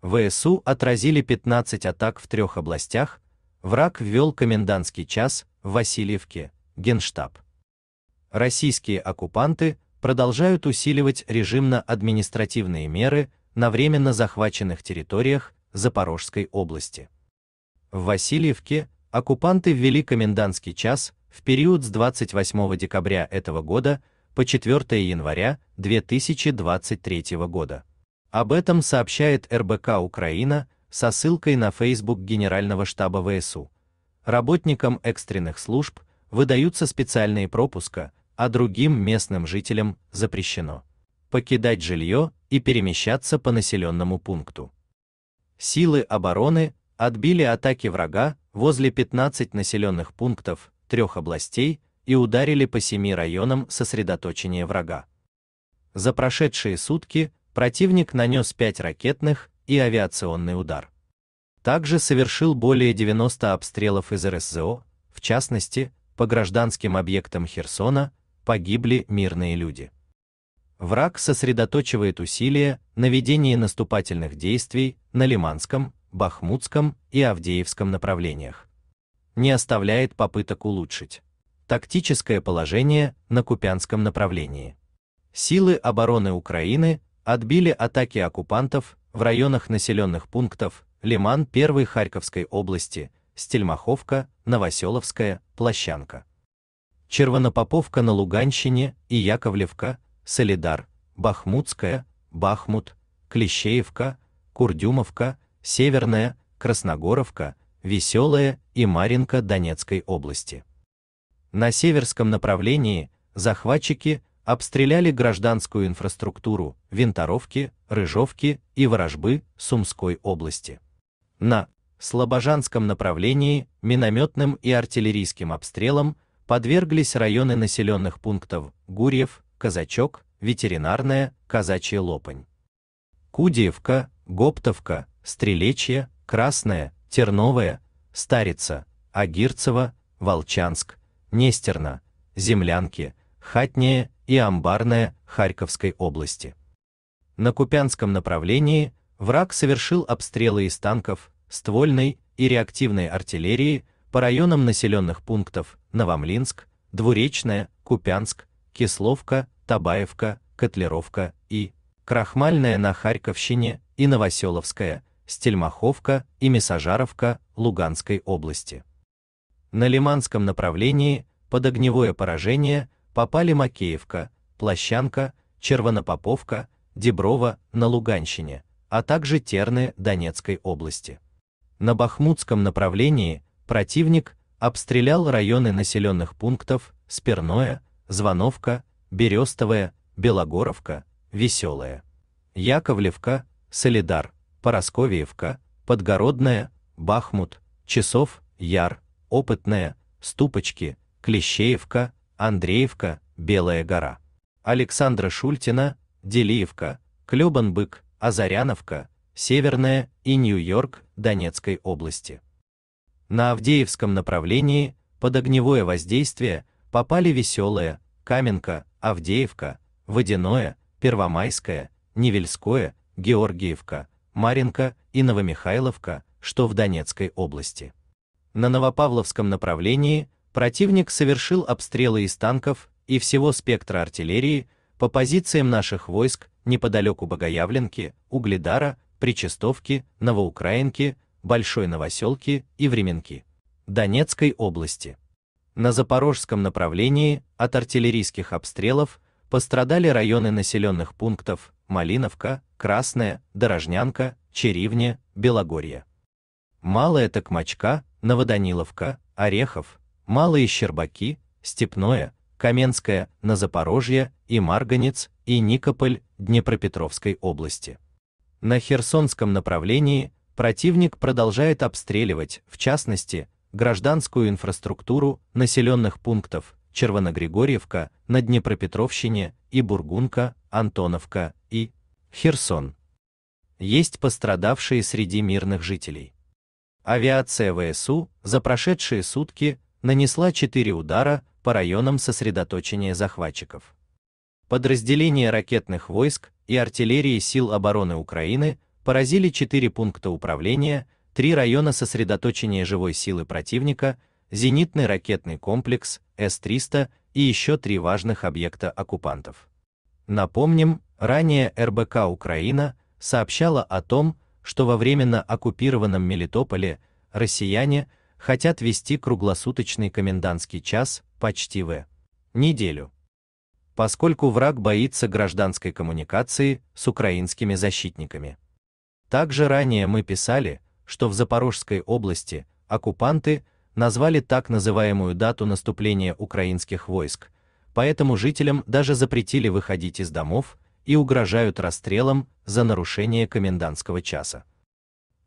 ВСУ отразили 15 атак в трех областях, враг ввел комендантский час в Васильевке, Генштаб. Российские оккупанты продолжают усиливать режимно-административные меры на временно захваченных территориях Запорожской области. В Васильевке оккупанты ввели комендантский час в период с 28 декабря этого года по 4 января 2023 года. Об этом сообщает РБК Украина со ссылкой на Facebook Генерального штаба ВСУ. Работникам экстренных служб выдаются специальные пропуска, а другим местным жителям запрещено покидать жилье и перемещаться по населенному пункту. Силы обороны отбили атаки врага возле 15 населенных пунктов трех областей и ударили по семи районам сосредоточения врага. За прошедшие сутки противник нанес 5 ракетных и авиационный удар. Также совершил более 90 обстрелов из РСЗО, в частности, по гражданским объектам Херсона погибли мирные люди. Враг сосредоточивает усилия на ведении наступательных действий на Лиманском, Бахмутском и Авдеевском направлениях. Не оставляет попыток улучшить тактическое положение на Купянском направлении. Силы обороны Украины отбили атаки оккупантов в районах населенных пунктов Лиман 1 Харьковской области, Стельмаховка, Новоселовская, Площанка, Червонопоповка на Луганщине и Яковлевка, Солидар, Бахмутская, Бахмут, Клещеевка, Курдюмовка, Северная, Красногоровка, Веселая и Маринка Донецкой области. На северском направлении захватчики обстреляли гражданскую инфраструктуру Винторовки, Рыжовки и Ворожбы Сумской области. На Слобожанском направлении минометным и артиллерийским обстрелом подверглись районы населенных пунктов Гурьев, Казачок, Ветеринарная, Казачья Лопань. Кудиевка, Гоптовка, Стрелечье, Красная, Терновая, Старица, Агирцево, Волчанск, Нестерна, Землянки, Хатнее и Амбарная Харьковской области. На Купянском направлении враг совершил обстрелы из танков, ствольной и реактивной артиллерии по районам населенных пунктов Новомлинск, Двуречная, Купянск, Кисловка, Табаевка, Котлеровка и Крахмальная на Харьковщине и Новоселовская, Стельмаховка и Месожаровка Луганской области. На Лиманском направлении под огневое поражение попали Макеевка, Плащанка, Червонопоповка, Деброво на Луганщине, а также Терны Донецкой области. На Бахмутском направлении противник обстрелял районы населенных пунктов Сперное, Звоновка, Берестовая, Белогоровка, Веселая, Яковлевка, Солидар, Поросковьевка, Подгородная, Бахмут, Часов, Яр, Опытная, Ступочки, Клещеевка, Андреевка, Белая гора. Александра Шультина, Делиевка, Клёбанбык, Азаряновка, Северная и Нью-Йорк Донецкой области. На Авдеевском направлении под огневое воздействие попали Веселая, Каменка, Авдеевка, Водяное, Первомайское, Невельское, Георгиевка, Маринка и Новомихайловка, что в Донецкой области. На Новопавловском направлении Противник совершил обстрелы из танков и всего спектра артиллерии по позициям наших войск неподалеку Богоявленки, Угледара, Причастовки, Новоукраинки, Большой Новоселки и Временки Донецкой области. На запорожском направлении от артиллерийских обстрелов пострадали районы населенных пунктов Малиновка, Красная, Дорожнянка, Черивня, Белогорье. Малая Токмачка, Новоданиловка, Орехов, Малые Щербаки, Степное, Каменское, на Запорожье и Марганец и Никополь Днепропетровской области. На Херсонском направлении противник продолжает обстреливать, в частности, гражданскую инфраструктуру населенных пунктов Червоногригорьевка на Днепропетровщине и Бургунка, Антоновка и Херсон. Есть пострадавшие среди мирных жителей. Авиация ВСУ за прошедшие сутки нанесла 4 удара по районам сосредоточения захватчиков. Подразделения ракетных войск и артиллерии сил обороны Украины поразили 4 пункта управления, 3 района сосредоточения живой силы противника, зенитный ракетный комплекс С-300 и еще три важных объекта оккупантов. Напомним, ранее РБК Украина сообщала о том, что во временно оккупированном Мелитополе россияне хотят вести круглосуточный комендантский час почти в неделю. Поскольку враг боится гражданской коммуникации с украинскими защитниками. Также ранее мы писали, что в Запорожской области оккупанты назвали так называемую дату наступления украинских войск, поэтому жителям даже запретили выходить из домов и угрожают расстрелом за нарушение комендантского часа.